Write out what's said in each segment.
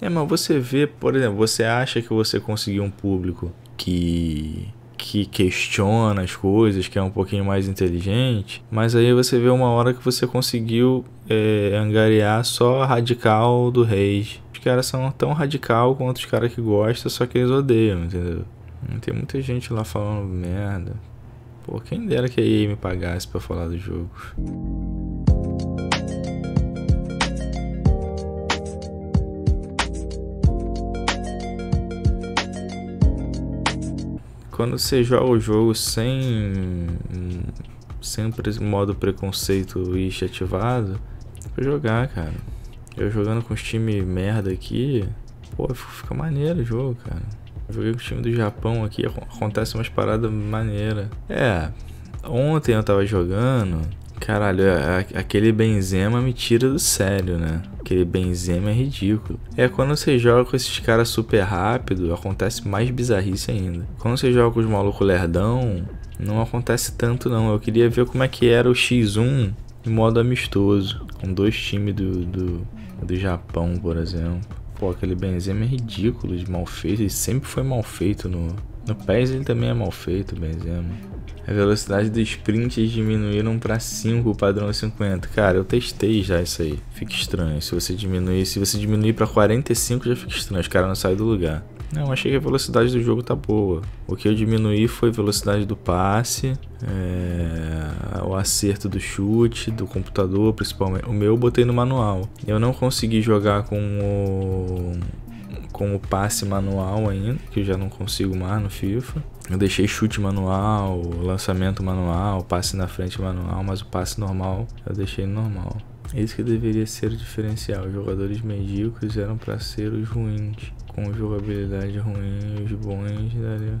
É, mas você vê, por exemplo, você acha que você conseguiu um público que que questiona as coisas, que é um pouquinho mais inteligente, mas aí você vê uma hora que você conseguiu é, angariar só radical do Rage. Os caras são tão radical quanto os caras que gostam, só que eles odeiam, entendeu? Tem muita gente lá falando merda. Pô, quem dera que a EA me pagasse para falar do jogo. quando você joga o jogo sem sempre modo preconceito e ativado, dá pra jogar, cara. Eu jogando com os times merda aqui, pô, fica maneiro o jogo, cara. joguei com o time do Japão aqui, acontece umas paradas maneiras. É, ontem eu tava jogando, Caralho, é, é, aquele Benzema me tira do sério, né? Aquele Benzema é ridículo. É quando você joga com esses caras super rápido, acontece mais bizarrice ainda. Quando você joga com os malucos lerdão, não acontece tanto não. Eu queria ver como é que era o X1 em modo amistoso, com dois times do, do, do Japão, por exemplo. Pô, aquele Benzema é ridículo de mal feito, ele sempre foi mal feito no... No PES ele também é mal feito, Benzema. A velocidade dos sprints diminuíram para 5, padrão 50. É cara, eu testei já isso aí. Fica estranho. Se você diminuir, se você diminuir para 45 já fica estranho. Os caras não saem do lugar. Não, achei que a velocidade do jogo tá boa. O que eu diminuí foi a velocidade do passe, é... o acerto do chute, do computador principalmente. O meu eu botei no manual. Eu não consegui jogar com o com o passe manual ainda, que eu já não consigo mais no FIFA. Eu deixei chute manual, lançamento manual, passe na frente manual, mas o passe normal eu deixei normal. Esse que deveria ser o diferencial. Os jogadores medíocres eram para ser os ruins, com jogabilidade ruim, os bons daria.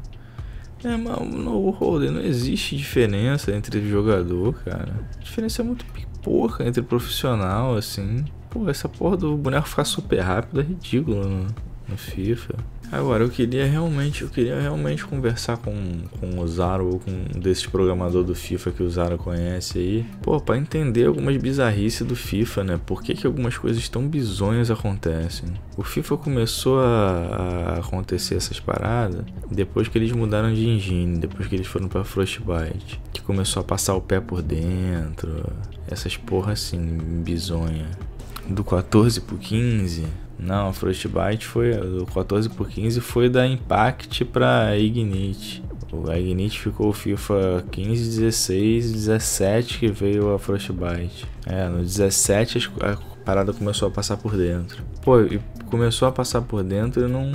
É, mas no Holder não existe diferença entre jogador, cara. A diferença é muito pouca entre profissional, assim. Pô, essa porra do boneco ficar super rápido é ridículo no, no FIFA. Agora, eu queria realmente, eu queria realmente conversar com, com o Zaro ou com um desses programador do FIFA que o Zaro conhece aí, pô, pra entender algumas bizarrices do FIFA, né? Por que, que algumas coisas tão bizonhas acontecem? O FIFA começou a, a acontecer essas paradas depois que eles mudaram de engine, depois que eles foram pra Frostbite, que começou a passar o pé por dentro, essas porra assim, bizonha. Do 14 pro 15, não, Frostbite foi do 14 por 15 foi da Impact para Ignite. O Ignite ficou FIFA 15, 16, 17 que veio a Frostbite. É, no 17 a parada começou a passar por dentro. Pô, e começou a passar por dentro e não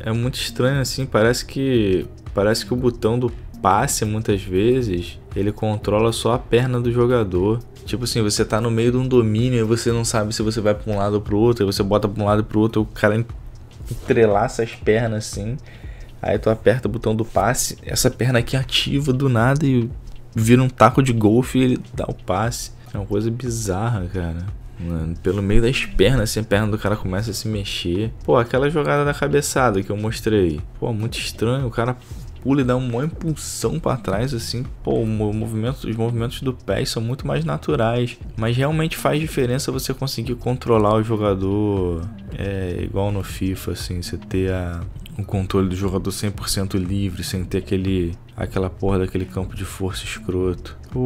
é muito estranho assim, parece que parece que o botão do passe muitas vezes, ele controla só a perna do jogador. Tipo assim, você tá no meio de um domínio e você não sabe se você vai para um lado ou pro outro, aí você bota para um lado e pro outro, o cara entrelaça as pernas assim. Aí tu aperta o botão do passe, essa perna aqui ativa do nada e vira um taco de golfe e ele dá o passe. É uma coisa bizarra, cara. Mano, pelo meio das pernas, assim, a perna do cara começa a se mexer. Pô, aquela jogada da cabeçada que eu mostrei. Pô, muito estranho. O cara pula e dá uma impulsão para trás, assim, pô, movimento, os movimentos do pé são muito mais naturais. Mas realmente faz diferença você conseguir controlar o jogador, é igual no FIFA, assim, você ter a, um controle do jogador 100% livre, sem ter aquele, aquela porra daquele campo de força escroto. O,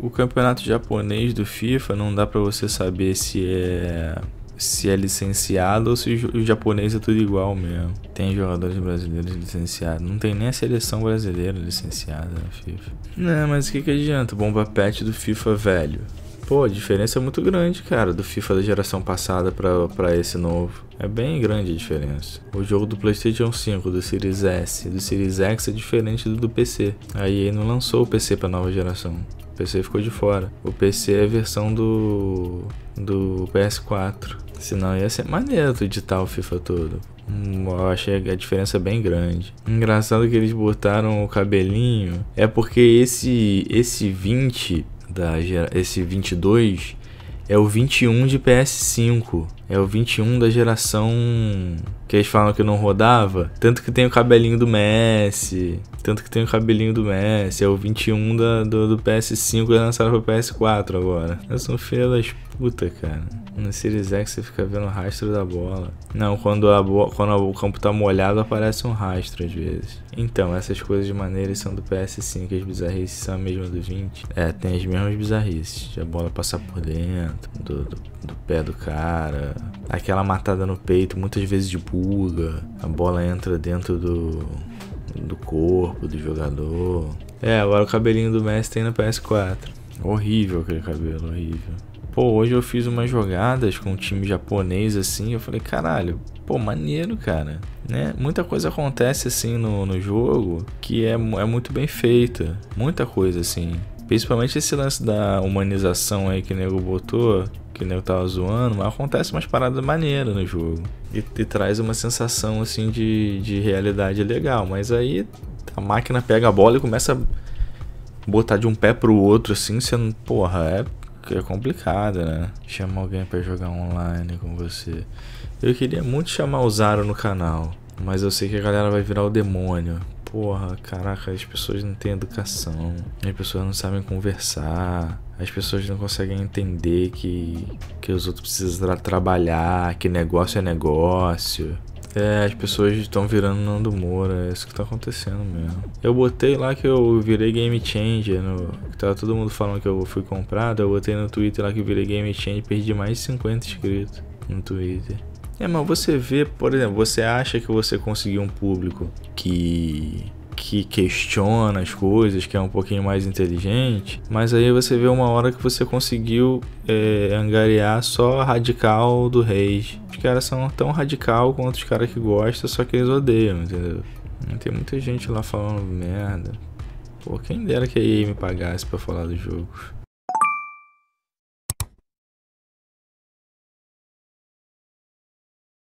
o, o campeonato japonês do FIFA não dá para você saber se é se é licenciado ou se o japonês é tudo igual mesmo. Tem jogadores brasileiros licenciados. Não tem nem a seleção brasileira licenciada na FIFA. Não, mas o que, que adianta? Bomba pet do FIFA velho. Pô, a diferença é muito grande, cara, do FIFA da geração passada para esse novo. É bem grande a diferença. O jogo do PlayStation 5, do Series S, do Series X é diferente do do PC. Aí não lançou o PC para nova geração. O PC ficou de fora. O PC é a versão do do PS4. Senão ia ser maneiro tu editar o FIFA todo. Hum, eu achei a diferença bem grande. Engraçado que eles botaram o cabelinho. É porque esse esse 20 da esse 22 é o 21 de PS5. É o 21 da geração que eles falam que não rodava. Tanto que tem o cabelinho do Messi. Tanto que tem o cabelinho do Messi. É o 21 da, do, do PS5 que é lançaram pro PS4 agora. Eu sou filha das puta, cara. No Series X você fica vendo o rastro da bola. Não, quando, a bo quando o campo tá molhado aparece um rastro às vezes. Então, essas coisas de maneiras são do PS5, as bizarrices são a mesma do 20. É, tem as mesmas bizarrices. A bola passar por dentro, do, do, do pé do cara, aquela matada no peito, muitas vezes de buga, a bola entra dentro do, do corpo do jogador. É, agora o cabelinho do Messi tem no PS4. Horrível aquele cabelo, horrível. Pô, hoje eu fiz umas jogadas com um time japonês assim, eu falei, caralho, pô, maneiro, cara. Né? Muita coisa acontece assim no, no jogo que é, é muito bem feita. Muita coisa assim. Principalmente esse lance da humanização aí que o nego botou que tava zoando, mas acontece umas paradas maneiras no jogo. E, e traz uma sensação assim de, de realidade legal. Mas aí a máquina pega a bola e começa a botar de um pé pro outro assim, sendo Porra, é, é complicado, né? Chamar alguém para jogar online com você. Eu queria muito chamar o Zaro no canal, mas eu sei que a galera vai virar o demônio porra, caraca, as pessoas não têm educação, as pessoas não sabem conversar, as pessoas não conseguem entender que, que os outros precisam tra trabalhar, que negócio é negócio. É, as pessoas estão virando Nando Moura, é isso que tá acontecendo mesmo. Eu botei lá que eu virei game changer, no, que tava todo mundo falando que eu fui comprado, eu botei no Twitter lá que eu virei game changer e perdi mais de 50 inscritos no Twitter. É, mas você vê, por exemplo, você acha que você conseguiu um público que que questiona as coisas, que é um pouquinho mais inteligente, mas aí você vê uma hora que você conseguiu é, angariar só radical do Reis. Os caras são tão radical quanto os caras que gostam, só que eles odeiam, entendeu? Tem muita gente lá falando merda. Pô, quem dera que a EA me pagasse pra falar dos jogos.